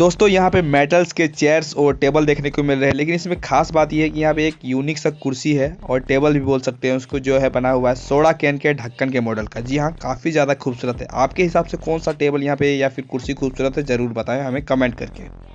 दोस्तों यहाँ पे मेटल्स के चेयर्स और टेबल देखने को मिल रहे हैं लेकिन इसमें खास बात यह है कि यहाँ पे एक यूनिक सा कुर्सी है और टेबल भी बोल सकते हैं उसको जो है बना हुआ है सोडा कैन के ढक्कन के मॉडल का जी हाँ काफ़ी ज़्यादा खूबसूरत है आपके हिसाब से कौन सा टेबल यहाँ पे या फिर कुर्सी खूबसूरत है ज़रूर बताएं हमें कमेंट करके